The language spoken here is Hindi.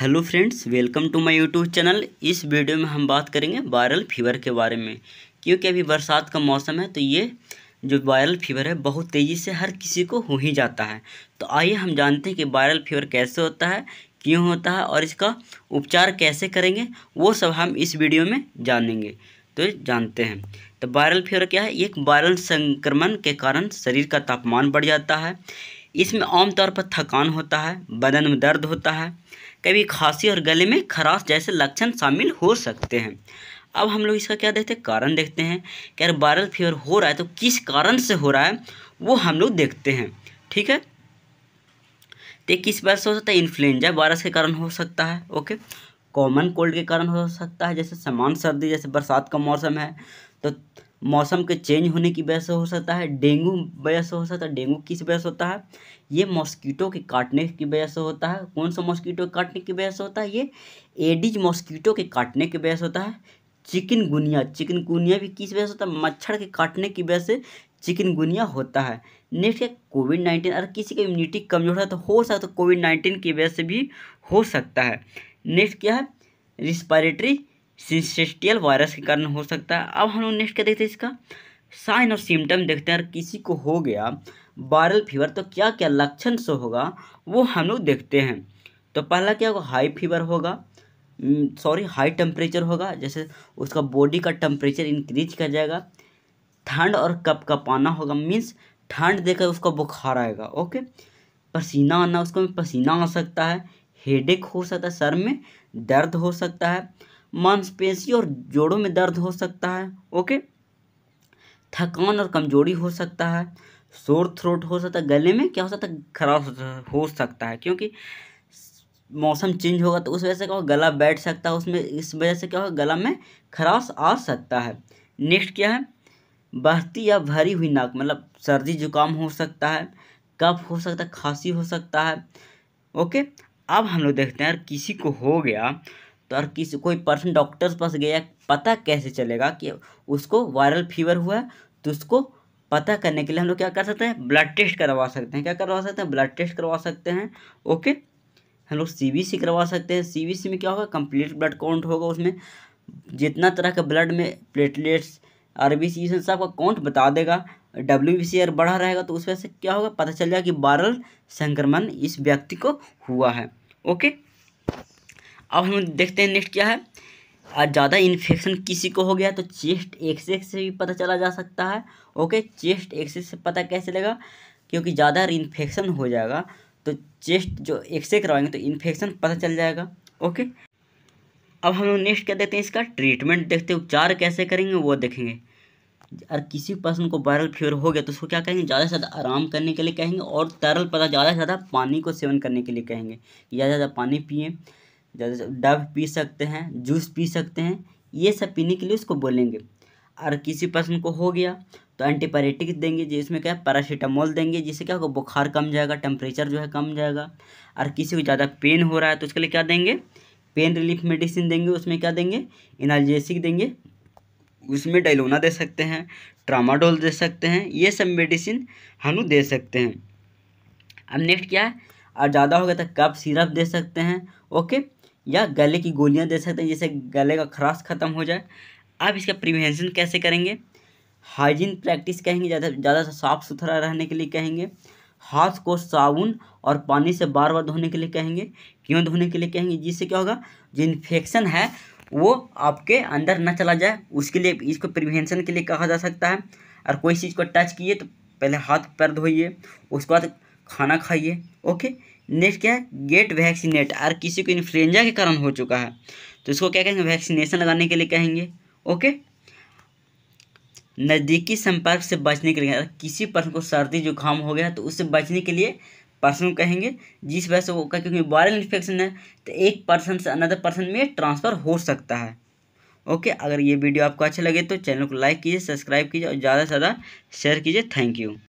hello friends welcome to my YouTube channel इस वीडियो में हम बात करेंगे वायरल फीवर के बारे में क्योंकि अभी बरसात का मौसम है तो ये जो वायरल फीवर है बहुत तेज़ी से हर किसी को हो ही जाता है तो आइए हम जानते हैं कि वायरल फीवर कैसे होता है क्यों होता है और इसका उपचार कैसे करेंगे वो सब हम इस वीडियो में जानेंगे तो जानते हैं तो वायरल फीवर क्या है एक वायरल संक्रमण के कारण शरीर का तापमान बढ़ जाता है इसमें आमतौर पर थकान होता है बदन में दर्द होता है कभी खांसी और गले में खराश जैसे लक्षण शामिल हो सकते हैं अब हम लोग इसका क्या देखते हैं कारण देखते हैं कि अगर वायरल फीवर हो रहा है तो किस कारण से हो रहा है वो हम लोग देखते हैं ठीक है तो किस बार से हो सकता है इन्फ्लुएंजा वायरस के कारण हो सकता है ओके कॉमन कोल्ड के कारण हो सकता है जैसे सामान सर्दी जैसे बरसात का मौसम है तो मौसम के चेंज होने की वजह से हो सकता है डेंगू वजह से हो सकता है डेंगू किस वजह से होता है ये मॉस्कीटो के काटने की वजह से होता है कौन सा मॉस्कीटो के काटने की वजह से होता है ये एडिज मॉस्कीटो के काटने की वजह से होता है चिकन गुनिया चिकन गुनिया भी किस वजह से होता है मच्छर के काटने की वजह से चिकन गुनिया होता है नेक्स्ट है कोविड नाइन्टीन अगर किसी का इम्यूनिटी कमजोर है तो हो सकता है कोविड नाइन्टीन की वजह से भी हो सकता है नेक्स्ट क्या है रिस्पायरेटरी सिंसेस्टियल वायरस के कारण हो सकता है अब हम लोग नेक्स्ट क्या देखते हैं इसका साइन और सिम्टम देखते हैं अगर किसी को हो गया वायरल फीवर तो क्या क्या लक्षण से होगा वो हम लोग देखते हैं तो पहला क्या होगा हाई फीवर होगा सॉरी हाई टेम्परेचर होगा जैसे उसका बॉडी का टेम्परेचर इंक्रीज कर जाएगा ठंड और कप का पाना होगा मीन्स ठंड देकर उसका बुखार आएगा ओके पसीना आना उसको में पसीना आ सकता है हेडेक हो सकता है सर में दर्द हो सकता है मांसपेशी और जोड़ों में दर्द हो सकता है ओके थकान और कमजोरी हो सकता है शोर थ्रोट हो सकता है गले में क्या हो सकता है खराब हो सकता है क्योंकि मौसम चेंज होगा तो उस वजह से क्या होगा गला बैठ सकता है उसमें इस वजह से क्या होगा गला में खराश आ सकता है नेक्स्ट क्या है बढ़ती या भरी हुई नाक मतलब सर्दी जुकाम हो सकता है कफ हो सकता है खांसी हो सकता है ओके अब हम लोग देखते हैं यार किसी को हो गया तो अगर किसी कोई पर्सन डॉक्टर्स पास गया पता कैसे चलेगा कि उसको वायरल फीवर हुआ है तो उसको पता करने के लिए हम लोग क्या कर सकते हैं ब्लड टेस्ट करवा सकते हैं क्या करवा सकते हैं ब्लड टेस्ट करवा सकते हैं ओके हम लोग सी करवा सकते हैं सी में क्या होगा कंप्लीट ब्लड काउंट होगा उसमें जितना तरह के ब्लड में प्लेटलेट्स आर बी सी सब का काउंट बता देगा डब्ल्यू बी सी अगर बढ़ा रहेगा तो उस वजह से क्या होगा पता चल जाएगा कि वायरल संक्रमण इस व्यक्ति को हुआ है ओके अब हम देखते हैं नेक्स्ट क्या है ज़्यादा इन्फेक्शन किसी को हो गया तो चेस्ट एक्सरे से भी पता चला जा सकता है ओके चेस्ट एक्सरे से पता कैसे लगा क्योंकि ज़्यादा इन्फेक्शन हो जाएगा तो चेस्ट जो एक्सरे करवाएंगे तो इन्फेक्शन पता चल जाएगा ओके अब हम लोग नेक्स्ट क्या देखते हैं इसका ट्रीटमेंट देखते हैं उपचार कैसे करेंगे वो देखेंगे अगर किसी पर्सन को वायरल फीवर हो गया तो उसको क्या कहेंगे ज़्यादा से ज़्यादा आराम करने के लिए कहेंगे और तरल पदार्थ ज़्यादा से ज़्यादा पानी को सेवन करने के लिए कहेंगे ज़्यादा से ज़्यादा पानी पिए जैसे डब पी सकते हैं जूस पी सकते हैं ये सब पीने के लिए उसको बोलेंगे और किसी पर्सन को हो गया तो एंटीपायरेटिक्स देंगे जिसमें क्या पैरासीटामोल देंगे जिससे क्या होगा बुखार कम जाएगा टेम्परेचर जो है कम जाएगा और किसी को ज़्यादा पेन हो रहा है तो उसके लिए क्या देंगे पेन रिलीफ मेडिसिन देंगे उसमें क्या देंगे इनालजेसिक देंगे उसमें डाइलोना दे सकते हैं ट्रामाडोल दे सकते हैं ये सब मेडिसिन हम दे सकते हैं अब नेक्स्ट क्या है और ज़्यादा हो गया तो कप सिरप दे सकते हैं ओके या गले की गोलियां दे सकते हैं जिससे गले का खराश ख़त्म हो जाए आप इसका प्रिवेंशन कैसे करेंगे हाइजीन प्रैक्टिस कहेंगे ज़्यादा ज़्यादा साफ़ सुथरा रहने के लिए कहेंगे हाथ को साबुन और पानी से बार बार धोने के लिए कहेंगे क्यों धोने के लिए कहेंगे जिससे क्या होगा जो इन्फेक्शन है वो आपके अंदर ना चला जाए उसके लिए इसको प्रिवेंशन के लिए कहा जा सकता है और कोई चीज़ को टच किए तो पहले हाथ पैर धोइए उसके बाद खाना खाइए ओके नेक्स्ट क्या है गेट वैक्सीनेट अगर किसी को इन्फ्लुएंजा के कारण हो चुका है तो इसको क्या कहेंगे वैक्सीनेशन लगाने के लिए कहेंगे ओके नज़दीकी संपर्क से बचने के लिए अगर किसी पर्सन को सर्दी जुकाम हो गया तो उससे बचने के लिए पर्सन कहेंगे जिस वजह से वो कहें क्योंकि वायरल इन्फेक्शन है तो एक पर्सन से अनदर पर्सन में ट्रांसफ़र हो सकता है ओके अगर ये वीडियो आपको अच्छा लगे तो चैनल को लाइक कीजिए सब्सक्राइब कीजिए और ज़्यादा से ज़्यादा शेयर कीजिए थैंक यू